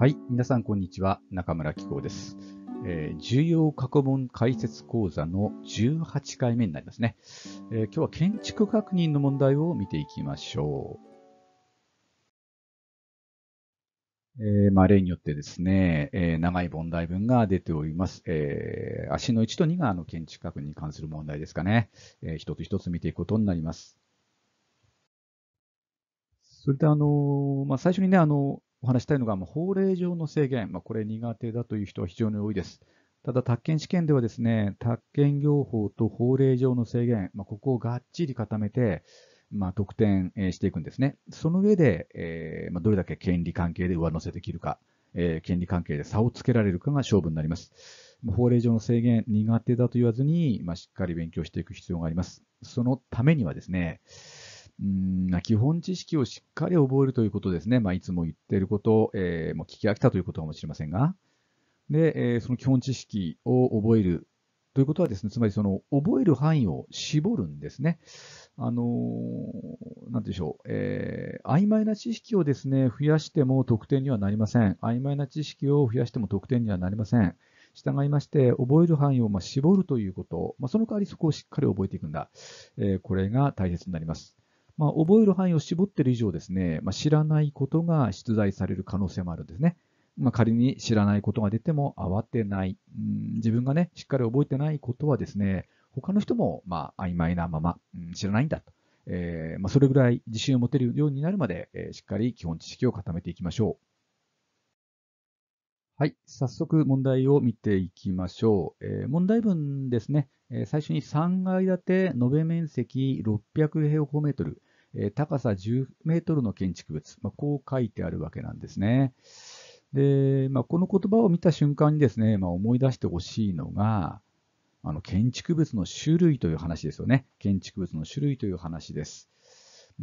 はい、皆さんこんにちは。中村紀子です。えー、重要過去問解説講座の18回目になりますね、えー、今日は建築確認の問題を見ていきましょう。えー、まあ、例によってですね、え長い問題文が出ております。え足の1と2があの建築確認に関する問題ですかね、えー。一つ一つ見ていくことになります。それであの、まあ、最初にね、あの、お話したいのが、法令上の制限、まあ、これ苦手だという人は非常に多いです。ただ、宅建試験ではですね、宅建業法と法令上の制限、まあ、ここをがっちり固めて、まあ、得点していくんですね。その上で、えーまあ、どれだけ権利関係で上乗せできるか、えー、権利関係で差をつけられるかが勝負になります。法令上の制限苦手だと言わずに、まあ、しっかり勉強していく必要があります。そのためにはですね、うん基本知識をしっかり覚えるということですね。まあ、いつも言っていることを、えー、もう聞き飽きたということかもしれませんが。で、えー、その基本知識を覚えるということはですね、つまりその覚える範囲を絞るんですね。あのー、なんでしょう、えー、曖昧な知識をですね、増やしても得点にはなりません。曖昧な知識を増やしても得点にはなりません。従いまして、覚える範囲をま絞るということ、まあ、その代わりそこをしっかり覚えていくんだ、えー、これが大切になります。まあ、覚える範囲を絞ってる以上ですね、まあ、知らないことが出題される可能性もあるんですね。まあ、仮に知らないことが出ても慌てない、うん、自分がね、しっかり覚えてないことはですね、他の人も、まあ、曖昧なまま、うん、知らないんだと。えー、まあ、それぐらい自信を持てるようになるまで、えー、しっかり基本知識を固めていきましょう。はい、早速問題を見ていきましょう。えー、問題文ですね、えー、最初に3階建て延べ面積600平方メートル、えー、高さ10メートルの建築物、まあ、こう書いてあるわけなんですね。で、まあ、この言葉を見た瞬間にですね、まあ、思い出してほしいのが、あの建築物の種類という話ですよね。建築物の種類という話です。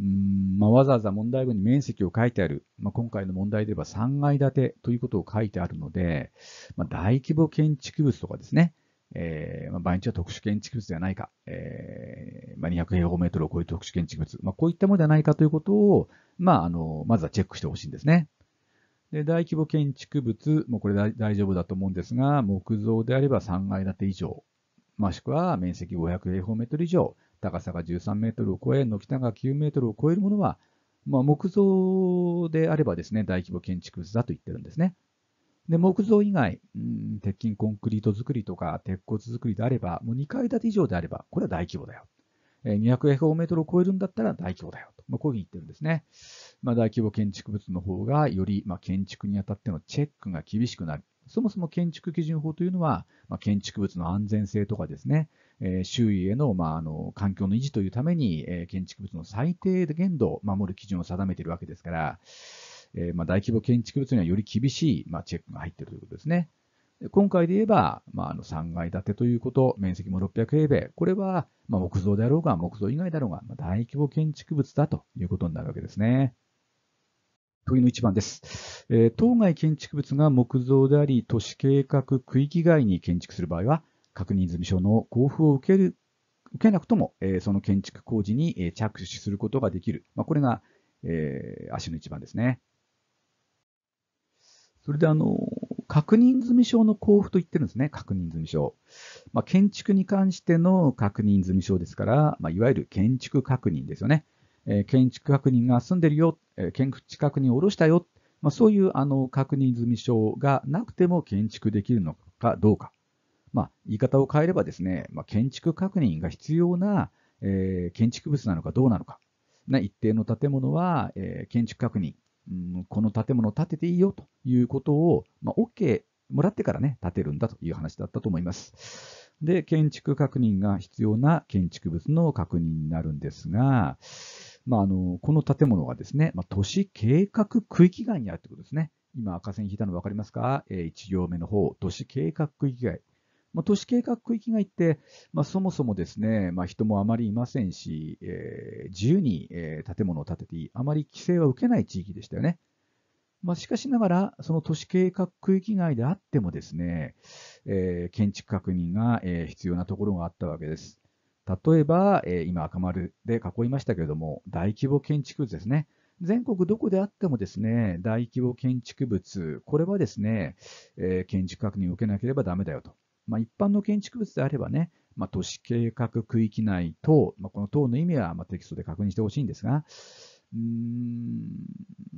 うんまあ、わざわざ問題文に面積を書いてある、まあ、今回の問題では3階建てということを書いてあるので、まあ、大規模建築物とかですね、えーまあ、毎日は特殊建築物ではないか、えーまあ、200平方メートルを超える特殊建築物、まあ、こういったものではないかということを、まあ、あのまずはチェックしてほしいんですね。で大規模建築物、もうこれ大丈夫だと思うんですが、木造であれば3階建て以上、もしくは面積500平方メートル以上、高さが13メートルを超え、軒下が9メートルを超えるものは、まあ、木造であればですね、大規模建築物だと言ってるんですね。で木造以外、うん、鉄筋コンクリート作りとか鉄骨作りであれば、もう2階建て以上であれば、これは大規模だよ。200平方メートルを超えるんだったら大規模だよと、まあ、こういうふうに言ってるんですね。まあ、大規模建築物の方が、より、まあ、建築にあたってのチェックが厳しくなる。そもそも建築基準法というのは、まあ、建築物の安全性とかですね、え周囲への,、まあの環境の維持というために、え建築物の最低限度を守る基準を定めているわけですから、えま大規模建築物にはより厳しい、まチェックが入っているということですね。今回で言えば、まあ、あの3階建てということ、面積も600平米、これは、まあ、木造であろうが、木造以外だろうが、まあ、大規模建築物だということになるわけですね。問いの1番です、えー、当該建築物が木造であり、都市計画区域外に建築する場合は、確認済証の交付を受ける受けなくとも、えその建築工事に着手することができる。まあ、これが、え足の一番ですね。それであの、確認済証の交付と言ってるんですね。確認済証。まあ、建築に関しての確認済証ですから、まあ、いわゆる建築確認ですよね。えー、建築確認が済んでるよ、えー、建築確認を下ろしたよ、まあ、そういうあの確認済証がなくても建築できるのかどうか。まあ、言い方を変えればですね、まあ、建築確認が必要な、えー、建築物なのかどうなのか、ね、一定の建物は、えー、建築確認、うん、この建物を建てていいよということを、まあ、OK もらってからね、建てるんだという話だったと思います。で、建築確認が必要な建築物の確認になるんですが、まあ、あのこの建物はですね、まあ、都市計画区域外にあるということですね。今、赤線引いたの分かりますか、えー、?1 行目の方、都市計画区域外。まあ、都市計画区域外って、まあ、そもそもですね、まあ、人もあまりいませんし、えー、自由に、え建物を建てていい、あまり規制は受けない地域でしたよね。まあ、しかしながら、その都市計画区域外であってもですね、えー、建築確認が、え必要なところがあったわけです。例えば、え今赤丸で囲いましたけれども、大規模建築物ですね。全国どこであってもですね、大規模建築物、これはですね、えー、建築確認を受けなければだめだよと。まあ、一般の建築物であればね、まあ、都市計画区域内等、まあ、この等の意味はまテキストで確認してほしいんですが、うーん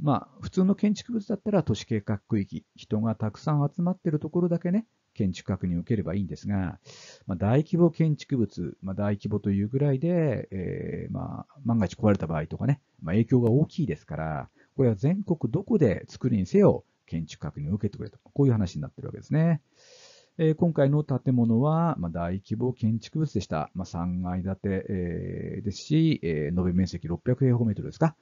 まあ、普通の建築物だったら都市計画区域、人がたくさん集まっているところだけね、建築確認を受ければいいんですが、まあ、大規模建築物、まあ、大規模というぐらいで、えー、まあ、万が一壊れた場合とかね、ま影響が大きいですから、これは全国どこで作るにせよ、建築確認を受けてくれと、こういう話になってるわけですね。えー、今回の建物は、まあ、大規模建築物でした。まあ、3階建て、えー、ですし、えー、延べ面積600平方メートルですか。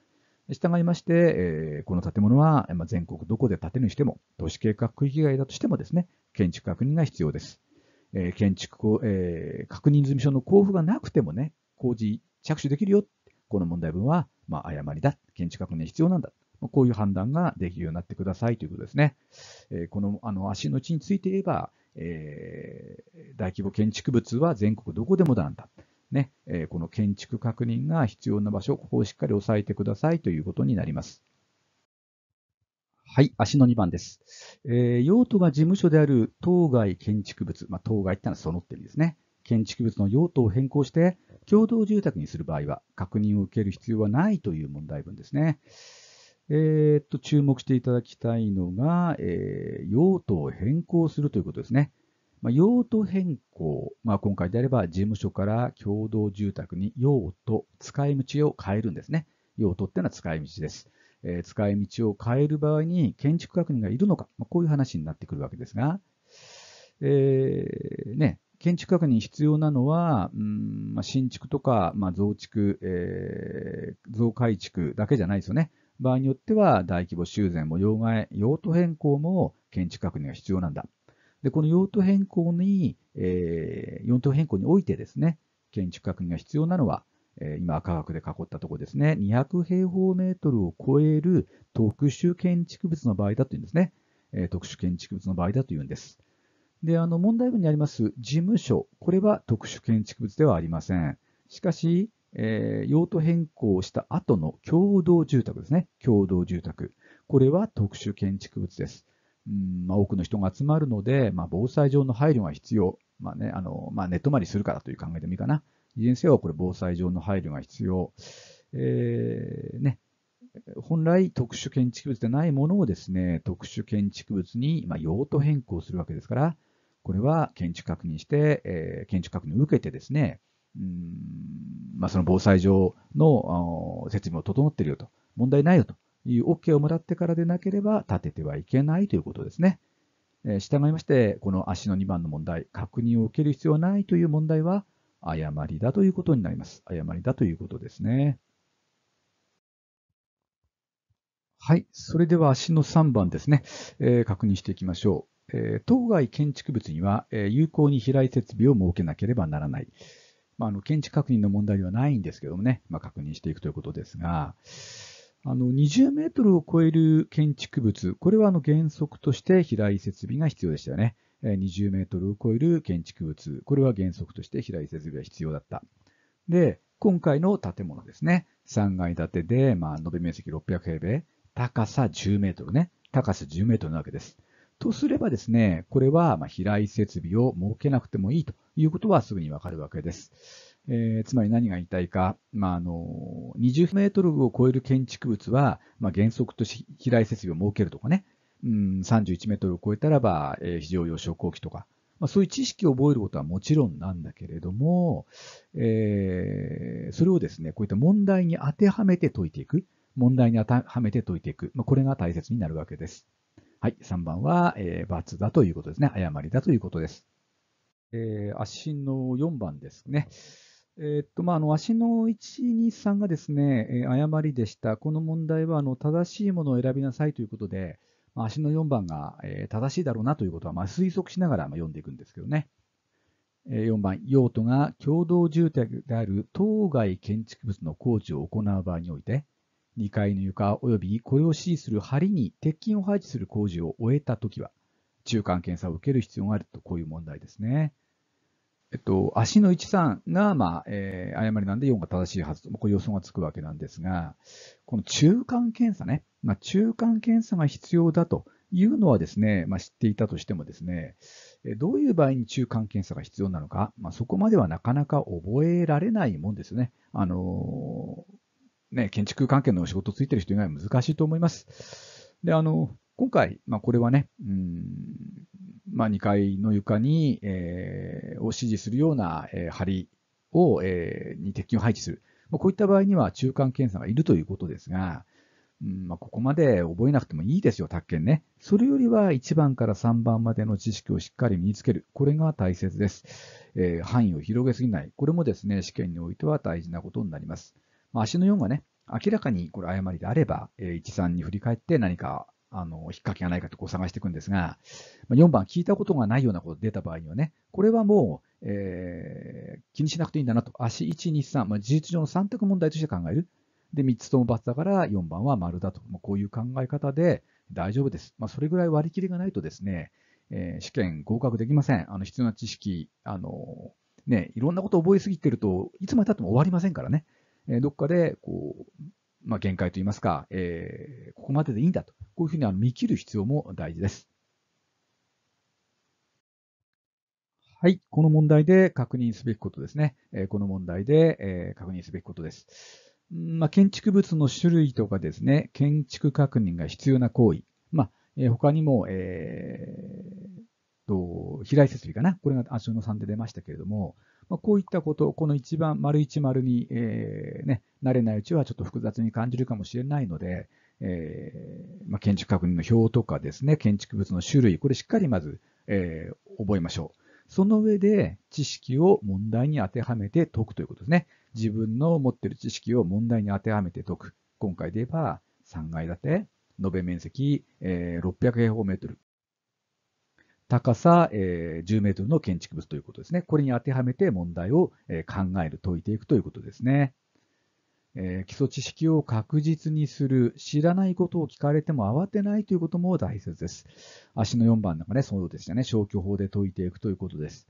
従いまして、えー、この建物は、まあ、全国どこで建てるにしても、都市計画区域外だとしてもですね、建築確認が必要です。えー、建築、えー、確認済証の交付がなくてもね、工事着手できるよ。この問題文は、まあ、誤りだ。建築確認必要なんだ。こういう判断ができるようになってくださいということですね。えー、このあの足の地について言えば、えー、大規模建築物は全国どこでもなんだ。ね、えー、この建築確認が必要な場所、ここをしっかり押さえてくださいということになります。はい、足の2番です。えー、用途が事務所である当該建築物、まあ、当該ってのはそのってるんですね。建築物の用途を変更して、共同住宅にする場合は、確認を受ける必要はないという問題文ですね。えー、っと、注目していただきたいのが、えー、用途を変更するということですね。まあ、用途変更。まあ、今回であれば、事務所から共同住宅に用途、使い道を変えるんですね。用途っていうのは使い道です。えー、使い道を変える場合に建築確認がいるのか、まあ、こういう話になってくるわけですが、えー、ね、建築確認必要なのは、うんまあ、新築とか、まあ、増築、えー、増改築だけじゃないですよね。場合によっては大規模修繕も用え、用途変更も建築確認が必要なんだ。で、この用途変更に、えー、用途変更においてですね、建築確認が必要なのは、えー、今科学で囲ったところですね、200平方メートルを超える特殊建築物の場合だというんですね。えー、特殊建築物の場合だというんです。で、あの、問題文にあります事務所、これは特殊建築物ではありません。しかし、えー、用途変更した後の共同住宅ですね。共同住宅。これは特殊建築物です。うんまあ、多くの人が集まるので、まあ、防災上の配慮が必要。まあね、あの、まあ、寝泊まりするからという考えでもいいかな。いずれにせよ、これ防災上の配慮が必要。えー、ね。本来特殊建築物でないものをですね、特殊建築物に、まあ、用途変更するわけですから、これは建築確認して、えー、建築確認を受けてですね、うんまあ、その防災上の設備も整っているよと、問題ないよという OK をもらってからでなければ立ててはいけないということですね。え従いまして、この足の2番の問題、確認を受ける必要はないという問題は、誤りだということになります。誤りだということですね。はい。それでは足の3番ですね。えー、確認していきましょう。えー、当該建築物には、えー、有効に飛来設備を設けなければならない。まあ、あの、検知確認の問題ではないんですけどもね、まあ、確認していくということですが、あの、20メートルを超える建築物、これはあの原則として飛来設備が必要でしたよね。20メートルを超える建築物、これは原則として飛来設備が必要だった。で、今回の建物ですね。3階建てで、まあ、延べ面積600平米、高さ10メートルね。高さ10メートルなわけです。とすればですね、これはま飛来設備を設けなくてもいいということはすぐにわかるわけです。えー、つまり何が言いたいか、まあ、あの20メートルを超える建築物は、まあ、原則とし飛来設備を設けるとかね、うん、31メートルを超えたらば、えー、非常用昇降機とか、まあ、そういう知識を覚えることはもちろんなんだけれども、えー、それをですね、こういった問題に当てはめて解いていく、問題に当てはめて解いていく、まあ、これが大切になるわけです。はい、3番は、えー、罰だということですね。誤りだということです。えー、足の4番ですね。えー、っと、まあ、あの、足の1、2、3がですね、え誤りでした。この問題は、あの、正しいものを選びなさいということで、まあ、足の4番が、えー、正しいだろうなということは、まあ、推測しながら、まあ、読んでいくんですけどね。えー、4番、用途が共同住宅である当該建築物の工事を行う場合において、2階の床及びこれを支持する梁に鉄筋を配置する工事を終えたときは、中間検査を受ける必要があると、こういう問題ですね。えっと、足の1、3が、まあ、えー、誤りなんで4が正しいはずと、これ予想がつくわけなんですが、この中間検査ね、まあ、中間検査が必要だというのはですね、まあ、知っていたとしてもですね、どういう場合に中間検査が必要なのか、まあ、そこまではなかなか覚えられないもんですね。あのーね、建築関係の仕事ついてる人以外は難しいと思います。で、あの、今回、まあ、これはね、うん、まあ、2階の床に、えー、を支持するような、えー、梁を、えー、に鉄筋を配置する。まあ、こういった場合には中間検査がいるということですが、うんまあ、ここまで覚えなくてもいいですよ、宅建ね。それよりは1番から3番までの知識をしっかり身につける。これが大切です。えー、範囲を広げすぎない。これもですね、試験においては大事なことになります。まあ、足の4がね、明らかにこれ誤りであれば、えー、1、3に振り返って何か、あの、引っ掛けがないかとこう探していくんですが、まあ、4番、聞いたことがないようなこと出た場合にはね、これはもう、えー、気にしなくていいんだなと、足1、2、3、まあ、事実上の3択問題として考える。で、3つとも×だから4番は丸だと、こういう考え方で大丈夫です。まあ、それぐらい割り切りがないとですね、えー、試験合格できません。あの、必要な知識、あのね、いろんなことを覚えすぎてると、いつまでたっても終わりませんからね。えどっかで、こう、まあ、限界といいますか、えー、ここまででいいんだと、こういうふうにあの見切る必要も大事です。はい。この問題で確認すべきことですね。えー、この問題で、えー、確認すべきことです。んまあ、建築物の種類とかですね、建築確認が必要な行為。まあ、えー、他にも、えー、と、飛来設備かな。これが、あ、の3で出ましたけれども、まあ、こういったこと、この一番丸一丸に、えー、ね、慣れないうちはちょっと複雑に感じるかもしれないので、えー、まあ、建築確認の表とかですね、建築物の種類、これしっかりまず、えー、覚えましょう。その上で知識を問題に当てはめて解くということですね。自分の持っている知識を問題に当てはめて解く。今回で言えば3階建て、延べ面積、えー、600平方メートル。高さ、え10メートルの建築物ということですね。これに当てはめて問題を、え考える、解いていくということですね。え基礎知識を確実にする、知らないことを聞かれても慌てないということも大切です。足の4番なんかね、そうでしたね、消去法で解いていくということです。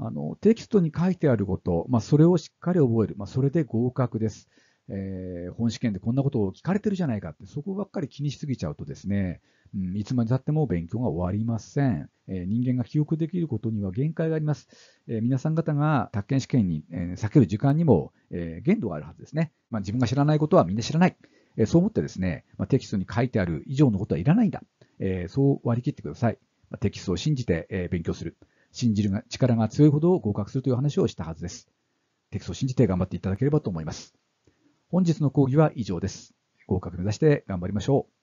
あのテキストに書いてあること、まあ、それをしっかり覚える、まあ、それで合格です。えー、本試験でこんなことを聞かれてるじゃないかって、そこばっかり気にしすぎちゃうとですね、うん、いつまでたっても勉強が終わりません、えー、人間が記憶できることには限界があります。えー、皆さん方が宅建試験に、え避ける時間にも、え限度があるはずですね。まあ、自分が知らないことはみんな知らない。えそう思ってですね、まあ、テキストに書いてある以上のことはいらないんだ。えそう割り切ってください。まあ、テキストを信じて、え勉強する。信じるが力が強いほど合格するという話をしたはずです。テキストを信じて頑張っていただければと思います。本日の講義は以上です。合格目指して頑張りましょう。